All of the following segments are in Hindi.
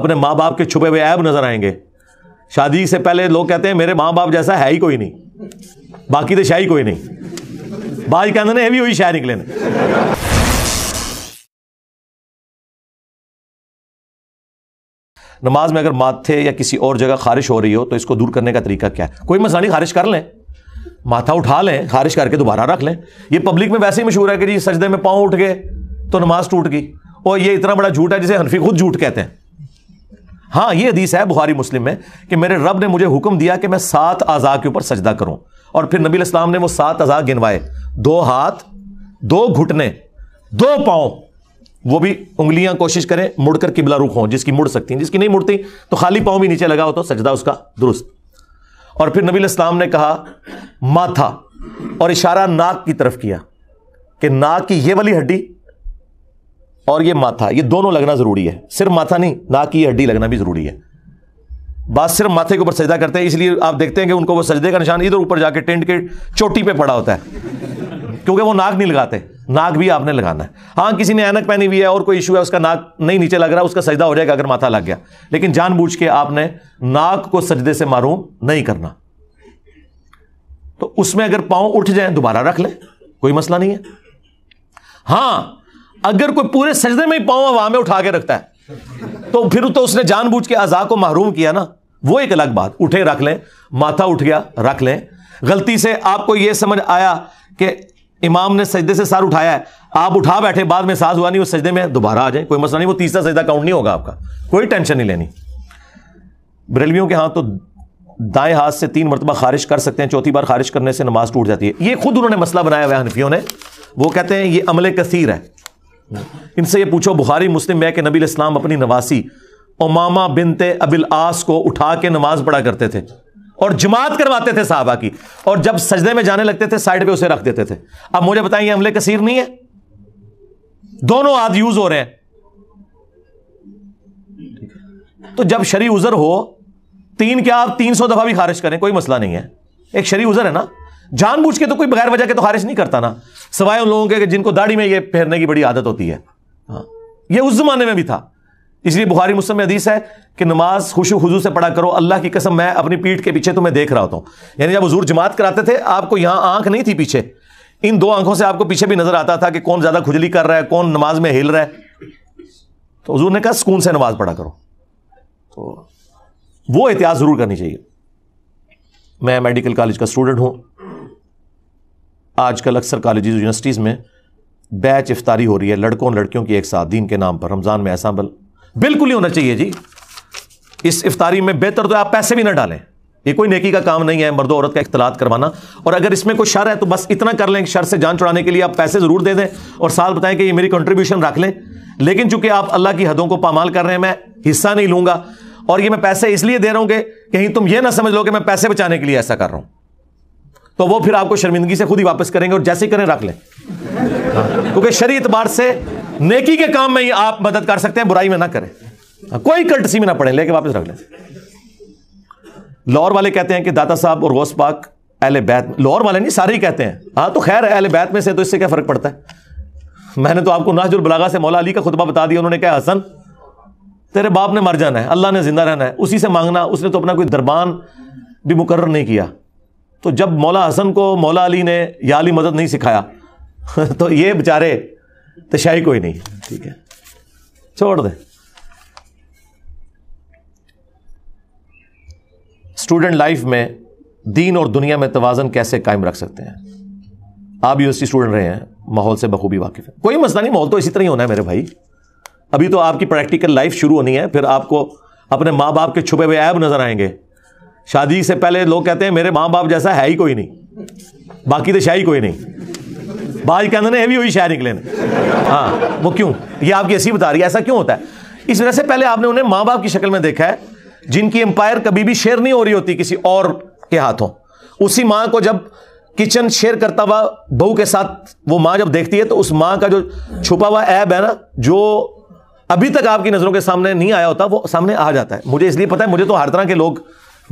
अपने माँ बाप के छुपे हुए ऐब नजर आएंगे शादी से पहले लोग कहते हैं मेरे माँ बाप जैसा है ही कोई नहीं बाकी तो शाही कोई नहीं बाज कहते ना भी वही शाह निकले नमाज में अगर माथे या किसी और जगह खारिश हो रही हो तो इसको दूर करने का तरीका क्या है कोई मसानी खारिश कर लें माथा उठा लें खारिश करके दोबारा रख लें ये पब्लिक में वैसे ही मशहूर है कि जी सजदे में पाँव उठ गए तो नमाज टूट गई और ये इतना बड़ा झूठ है जिसे हनफी खुद झूठ कहते हैं हाँ ये हदीस है बुहारी मुस्लिम में कि मेरे रब ने मुझे हुक्म दिया कि मैं सात आज़ा के ऊपर सजदा करूं और फिर नबी इस्लाम ने वो सात आज़ा गिनवाए दो हाथ दो घुटने दो पाँव वो भी उंगलियां कोशिश करें मुड़कर किबला रुख हो जिसकी मुड़ सकती हैं जिसकी नहीं मुड़ती तो खाली पाँव भी नीचे लगा हो तो सजदा उसका दुरुस्त और फिर नबी इस्लाम ने कहा माथा और इशारा नाक की तरफ किया कि नाक की यह वाली हड्डी और ये माथा ये दोनों लगना ज़रूरी है सिर्फ माथा नहीं ना की हड्डी लगना भी ज़रूरी है बात सिर्फ माथे के ऊपर सजदा करते हैं इसलिए आप देखते हैं कि उनको वो सजदे का निशान इधर ऊपर जाके टेंट के चोटी पे पड़ा होता है क्योंकि वो नाक नहीं लगाते नाक भी आपने लगाना है हाँ किसी ने ऐनक पहनी हुई है और कोई इशू है उसका नाक नहीं नीचे लग रहा उसका सजदा हो जाएगा अगर माथा लग गया लेकिन जानबूझ के आपने नाक को सजदे से मारूम नहीं करना तो उसमें अगर पाँव उठ जाए दोबारा रख लें कोई मसला नहीं है हाँ अगर कोई पूरे सजदे में ही पाँव वहां में उठा के रखता है तो फिर तो उसने जानबूझ के आजा को महरूम किया ना वो एक अलग बात उठे रख लें माथा उठ गया रख लें गलती से आपको यह समझ आया कि इमाम ने सजदे से सार उठाया है आप उठा बैठे बाद में सास हुआ नहीं उस सजदे में दोबारा आ जाए कोई मसला नहीं वो तीसरा सजदा काउंट नहीं होगा आपका कोई टेंशन नहीं लेनी बरेलवियों के हाथ तो दाएं हाथ से तीन मरतबा खारिश कर सकते हैं चौथी बार खारिश करने से नमाज टूट जाती है ये खुद उन्होंने मसला बनाया हुआ हनफियों ने वो कहते हैं ये अमले कसीर है इनसे ये पूछो बुखारी मुस्लिम है कि नबी इस्लाम अपनी नवासी ओमामा बिनते अबिल आस को उठा के नमाज पढ़ा करते थे और जमात करवाते थे साहबा की और जब सजदे में जाने लगते थे साइड पर उसे रख देते थे अब मुझे बताइए अमले कसीर नहीं है दोनों हाथ यूज हो रहे हैं तो जब शरी उजर हो तीन क्या आप तीन सौ दफा भी खारिज करें कोई मसला नहीं है एक शरी उजर है ना जानबूझ के तो कोई बगैर वजह के तो खारिज नहीं करता ना सवाए उन लोगों के जिनको दाढ़ी में ये पहनने की बड़ी आदत होती है हाँ। ये उस जमाने में भी था इसलिए बुखारी मुस्लिम हदीस है कि नमाज खुशू खुजू से पढ़ा करो अल्लाह की कसम मैं अपनी पीठ के पीछे तुम्हें देख रहा होता हूं यानी जब हजूर जमात कराते थे आपको यहां आंख नहीं थी पीछे इन दो आंखों से आपको पीछे भी नजर आता था कि कौन ज्यादा खुजली कर रहा है कौन नमाज में हिल रहा है तो हजूर ने कहा सुकून से नमाज पढ़ा करो तो वो एहतियात जरूर करनी चाहिए मैं मेडिकल कॉलेज का स्टूडेंट हूं आजकल अक्सर कॉलेज यूनिवर्सिटीज़ में बैच इफ्तारी हो रही है लड़कों लड़कियों की एक साथ दीन के नाम पर रमज़ान में ऐसा बल बिल्कुल ही होना चाहिए जी इस इफ्तारी में बेहतर तो आप पैसे भी ना डालें ये कोई नेकी का काम नहीं है मर्द औरत का इख्तलात करवाना और अगर इसमें कोई शर है तो बस इतना कर लें शर से जान छुड़ाने के लिए आप पैसे ज़रूर दे दें और साल बताएं कि ये मेरी कंट्रीब्यूशन रख लें लेकिन चूंकि आप अल्लाह की हदों को पामाल कर रहे हैं मैं हिस्सा नहीं लूँगा और ये मैं पैसे इसलिए दे रहा हूँ कि कहीं तुम ये ना समझ लो कि मैं पैसे बचाने के लिए ऐसा कर रहा हूँ तो वो फिर आपको शर्मिंदगी से खुद ही वापस करेंगे और जैसे ही करें रख लें क्योंकि शरी एतबार से नेकी के काम में ही आप मदद कर सकते हैं बुराई में ना करें हाँ, कोई कल्टसी में ना पड़े लेके वापस रख लें लाहौर वाले कहते हैं कि दाता साहब और गौस पाक अहल बैत लाहौर वाले नहीं सारे ही कहते हैं हाँ तो खैर अहल बैत में से तो इससे क्या फ़र्क पड़ता है मैंने तो आपको नाजुल बलागा से मौला अली का खुतबा बता दिया उन्होंने कहा हसन तेरे बाप ने मर जाना है अल्लाह ने जिंदा रहना है उसी से मांगना उसने तो अपना कोई दरबान भी मुकर नहीं किया तो जब मौला हसन को मौला अली ने या अली मदद नहीं सिखाया तो ये बेचारे तो शाही कोई नहीं ठीक है छोड़ दें स्टूडेंट लाइफ में दीन और दुनिया में तोज़न कैसे कायम रख सकते हैं आप यूनिवर्सिटी स्टूडेंट रहे हैं माहौल से बखूबी वाकिफ है कोई मसला नहीं माहौल तो इसी तरह ही होना है मेरे भाई अभी तो आपकी प्रैक्टिकल लाइफ शुरू होनी है फिर आपको अपने माँ बाप के छुपे हुए ऐब नज़र आएंगे शादी से पहले लोग कहते हैं मेरे माँ बाप जैसा है ही कोई नहीं बाकी तो शाही कोई नहीं बाज कहते ना भी हुई शाह निकले हाँ वो क्यों ये आपकी ऐसी बता रही है ऐसा क्यों होता है इस वजह से पहले आपने उन्हें माँ बाप की शक्ल में देखा है जिनकी एम्पायर कभी भी शेयर नहीं हो रही होती किसी और के हाथों उसी माँ को जब किचन शेयर करता हुआ बहू के साथ वो माँ जब देखती है तो उस माँ का जो छुपा हुआ ऐब है ना जो अभी तक आपकी नज़रों के सामने नहीं आया होता वो सामने आ जाता है मुझे इसलिए पता है मुझे तो हर तरह के लोग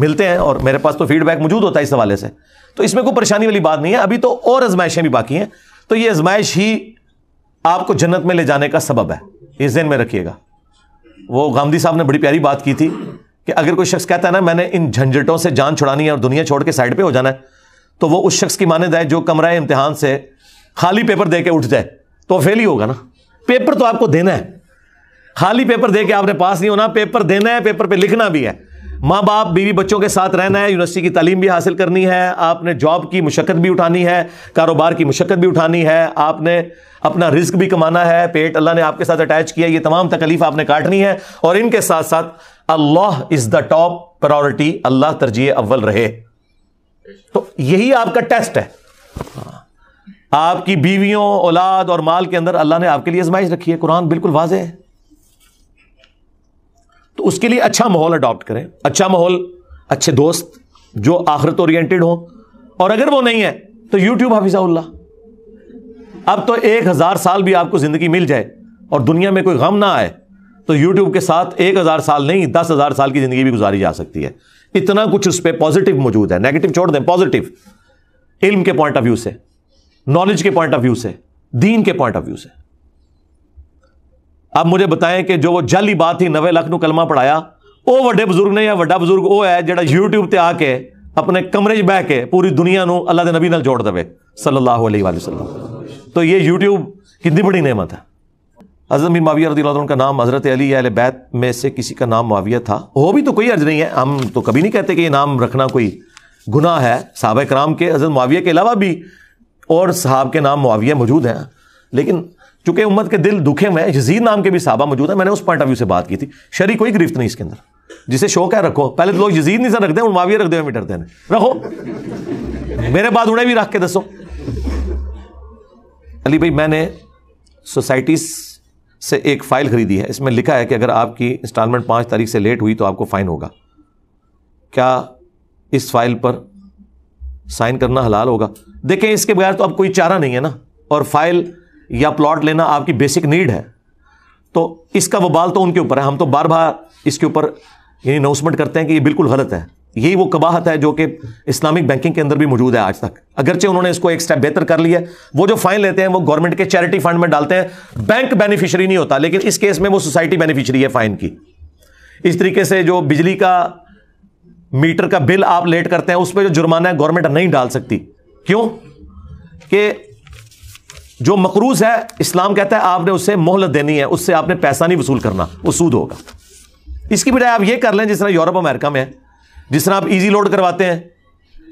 मिलते हैं और मेरे पास तो फीडबैक मौजूद होता है इस हवाले से तो इसमें कोई परेशानी वाली बात नहीं है अभी तो और आजमाइशें भी बाकी हैं तो ये आजमाइश ही आपको जन्नत में ले जाने का सबब है इस दिन में रखिएगा वो गांधी साहब ने बड़ी प्यारी बात की थी कि अगर कोई शख्स कहता है ना मैंने इन झंझटों से जान छुड़ानी है और दुनिया छोड़ के साइड पे हो जाना है तो वो उस शख्स की माने है जो कमरा इम्तहान से खाली पेपर दे के उठ जाए तो फेल ही होगा ना पेपर तो आपको देना है खाली पेपर दे के आपने पास नहीं होना पेपर देना है पेपर पे लिखना भी है माँ बाप बीवी बच्चों के साथ रहना है यूनिवर्सिटी की तालीम भी हासिल करनी है आपने जॉब की मुशक्क़त भी उठानी है कारोबार की मुशक्क़त भी उठानी है आपने अपना रिस्क भी कमाना है पेट अल्लाह ने आपके साथ अटैच किया ये तमाम तकलीफ आपने काटनी है और इनके साथ साथ Allah is the top priority Allah तरजीह अव्वल रहे तो यही आपका टेस्ट है आपकी बीवियों औलाद और माल के अंदर अल्लाह ने आपके लिए आजमाइश रखी है कुरान बिल्कुल वाज है उसके लिए अच्छा माहौल अडॉप्ट करें अच्छा माहौल अच्छे दोस्त जो आखरत ओरिएंटेड हो और अगर वो नहीं है तो यूट्यूब हाफिज़ाउल्ला अब तो एक हज़ार साल भी आपको ज़िंदगी मिल जाए और दुनिया में कोई गम ना आए तो यूट्यूब के साथ एक हज़ार साल नहीं दस हज़ार साल की ज़िंदगी भी गुजारी जा सकती है इतना कुछ उस पर पॉजिटिव मौजूद है नेगेटिव छोड़ दें पॉजिटिव इल्म के पॉइंट ऑफ व्यू से नॉलेज के पॉइंट ऑफ व्यू से दीन के पॉइंट ऑफ व्यू से अब मुझे बताएं कि जो वो जाली बात थी नवे लख कलमा पढ़ाया वो वे बुजुर्ग ने या वा बुजुर्ग वो है जो यूट्यूब YouTube आके अपने कमरे ਆਪਣੇ बह के पूरी दुनिया को अल्लाह के नबी नाल जोड़ दे ਜੋੜ ਦਵੇ तो ये यूट्यूब कितनी बड़ी नेमत है हजरत बिन माविया रदी का नाम हज़रत अली अल बैत में से किसी का नाम माविया था वो भी तो कोई अर्ज नहीं है हम तो कभी नहीं कहते कि ये नाम रखना कोई गुनाह है साहब कराम के हजरत माविया के अलावा भी और साहब के नाम माविया मौजूद हैं लेकिन चूंकि उम्मत के दिल दुखे हुए यजीद नाम के भी साहबा मौजूद है मैंने उस पॉइंट ऑफ व्यू से बात की थी शरी कोई गिरफ्त नहीं इसके अंदर जिसे शौक है रखो पहले तो लोग यजीद नहीं सर रखते हैं माविया रख दे हमें डरते हैं रखो मेरे बाद उन्हें भी रख के दसो अली भाई मैंने सोसाइटी से एक फाइल खरीदी है इसमें लिखा है कि अगर आपकी इंस्टॉलमेंट पांच तारीख से लेट हुई तो आपको फ़ाइन होगा क्या इस फाइल पर साइन करना हलाल होगा देखें इसके बगैर तो अब कोई चारा नहीं है ना और फाइल या प्लॉट लेना आपकी बेसिक नीड है तो इसका वबाल तो उनके ऊपर है हम तो बार बार इसके ऊपर ये अनाउंसमेंट करते हैं कि ये बिल्कुल गलत है यही वो कबाहत है जो कि इस्लामिक बैंकिंग के अंदर भी मौजूद है आज तक अगरचे उन्होंने इसको एक स्टेप बेहतर कर लिया वो जो फाइन लेते हैं वो गवर्नमेंट के चैरिटी फंड में डालते हैं बैंक बेनिफिशरी नहीं होता लेकिन इस केस में वो सोसाइटी बेनिफिशरी है फाइन की इस तरीके से जो बिजली का मीटर का बिल आप लेट करते हैं उस पर जो जुर्माना है गवर्नमेंट नहीं डाल सकती क्यों कि जो मकरूज है इस्लाम कहता है आपने उसे मोहलत देनी है उससे आपने पैसा नहीं वसूल करना वो सूद होगा इसकी बजाय आप ये कर लें जिस तरह यूरोप अमेरिका में है जिस तरह आप इजी लोड करवाते हैं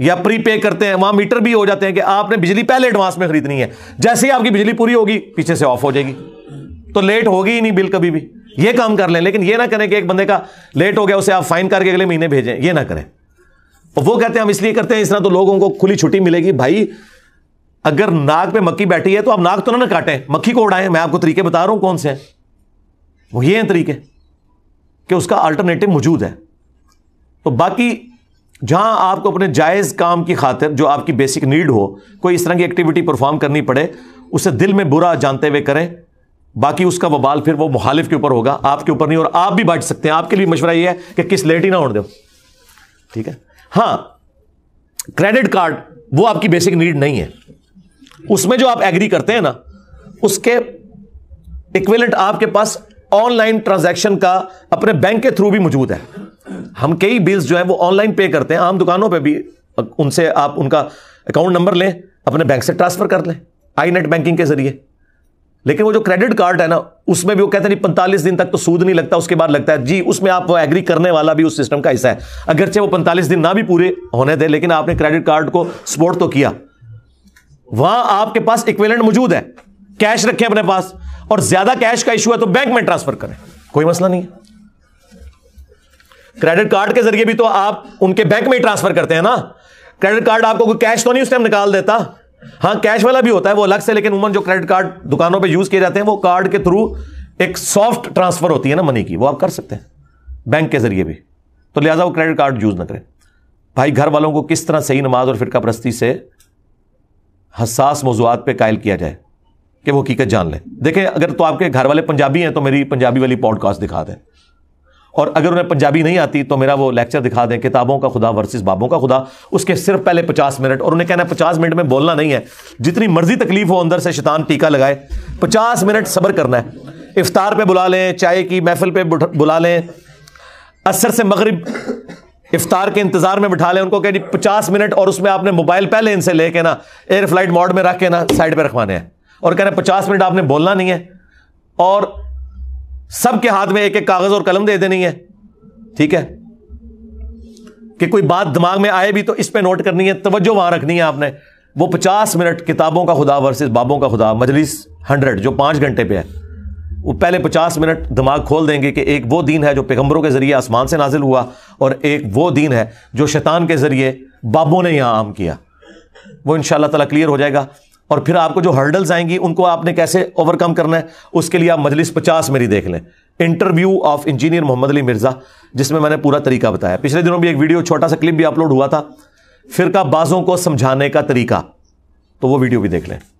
या प्री पे करते हैं वहां मीटर भी हो जाते हैं कि आपने बिजली पहले एडवांस में खरीदनी है जैसे ही आपकी बिजली पूरी होगी पीछे से ऑफ हो जाएगी तो लेट होगी ही नहीं बिल कभी भी ये काम कर लें लेकिन ये ना करें कि एक बंदे का लेट हो गया उसे आप फाइन करके अगले महीने भेजें ये ना करें वो कहते हैं हम इसलिए करते हैं इस तरह तो लोगों को खुली छुट्टी मिलेगी भाई अगर नाक पे मक्खी बैठी है तो आप नाक तो ना, ना काटें मक्खी को उड़ाएं मैं आपको तरीके बता रहा हूं कौन से हैं वो ये हैं तरीके कि उसका अल्टरनेटिव मौजूद है तो बाकी जहां आपको अपने जायज़ काम की खातिर जो आपकी बेसिक नीड हो कोई इस तरह की एक्टिविटी परफॉर्म करनी पड़े उसे दिल में बुरा जानते हुए करें बाकी उसका वबाल फिर वो मुखालिफ के ऊपर होगा आपके ऊपर नहीं और आप भी बांट सकते हैं आपके लिए मशवरा ये है कि किस लेट ही ना उड़ दो ठीक है हाँ क्रेडिट कार्ड वो आपकी बेसिक नीड नहीं है उसमें जो आप एग्री करते हैं ना उसके इक्वेलेंट आपके पास ऑनलाइन ट्रांजैक्शन का अपने बैंक के थ्रू भी मौजूद है हम कई बिल्स जो है वो ऑनलाइन पे करते हैं आम दुकानों पे भी उनसे आप उनका अकाउंट नंबर लें अपने बैंक से ट्रांसफर कर लें आई नेट बैंकिंग के जरिए लेकिन वो जो क्रेडिट कार्ड है ना उसमें भी वो कहते नहीं पैंतालीस दिन तक तो सूद नहीं लगता उसके बाद लगता है जी उसमें आप एग्री करने वाला भी उस सिस्टम का हिस्सा है अगरचे वो पैंतालीस दिन ना भी पूरे होने दें लेकिन आपने क्रेडिट कार्ड को सपोर्ट तो किया वहां आपके पास इक्वेलेंट मौजूद है कैश रखें अपने पास और ज्यादा कैश का इशू है तो बैंक में ट्रांसफर करें कोई मसला नहीं है क्रेडिट कार्ड के जरिए भी तो आप उनके बैंक में ही ट्रांसफर करते हैं ना क्रेडिट कार्ड आपको कोई कैश तो नहीं उस टाइम निकाल देता हाँ कैश वाला भी होता है वो अलग से लेकिन उमन जो क्रेडिट कार्ड दुकानों पे यूज किए जाते हैं वो कार्ड के थ्रू एक सॉफ्ट ट्रांसफर होती है ना मनी की वो आप कर सकते हैं बैंक के जरिए भी तो लिहाजा वो क्रेडिट कार्ड यूज ना करें भाई घर वालों को किस तरह सही नमाज और फिरका प्रस्ती से हसास मौजूद पर कायल किया जाए कि वो हकीकत जान लें देखें अगर तो आपके घर वाले पंजाबी हैं तो मेरी पंजाबी वाली पॉडकास्ट दिखा दें और अगर उन्हें पंजाबी नहीं आती तो मेरा वो लेक्चर दिखा दें किताबों का खुदा वर्सेस बाबों का खुदा उसके सिर्फ पहले पचास मिनट और उन्हें कहना है पचास मिनट में बोलना नहीं है जितनी मर्जी तकलीफ हो अंदर से शैतान टीका लगाए पचास मिनट सब्र करना है इफ्तार पे बुला लें चाय की महफिल पे बुला लें असर से मगरब इफ्तार के इंतजार में बिठा ले उनको कह दी पचास मिनट और उसमें आपने मोबाइल पहले इनसे लेके ना एयर फ्लाइट मोड में रख के ना साइड पर रखवाने हैं और कह रहे पचास मिनट आपने बोलना नहीं है और सबके हाथ में एक एक कागज और कलम दे देनी है ठीक है कि कोई बात दिमाग में आए भी तो इस पर नोट करनी है तवज्जो वहां रखनी है आपने वो पचास मिनट किताबों का खुदा वर्सेस बाबों का खुदा मजलिस हंड्रेड जो पांच घंटे पे है वो पहले पचास मिनट दिमाग खोल देंगे कि एक वो दीन है जो पैगम्बरों के ज़रिए आसमान से नाजिल हुआ और एक वो दीन है जो शैतान के ज़रिए बाबों ने यहाँ आम किया वो इन ताला क्लियर हो जाएगा और फिर आपको जो हर्डल्स आएंगी उनको आपने कैसे ओवरकम करना है उसके लिए आप मजलिस पचास मेरी देख लें interview of engineer Mohammad Ali Mirza जिसमें मैंने पूरा तरीका बताया पिछले दिनों भी एक वीडियो छोटा सा क्लिप भी अपलोड हुआ था का बाज़ों को समझाने का तरीका तो वो वीडियो भी देख लें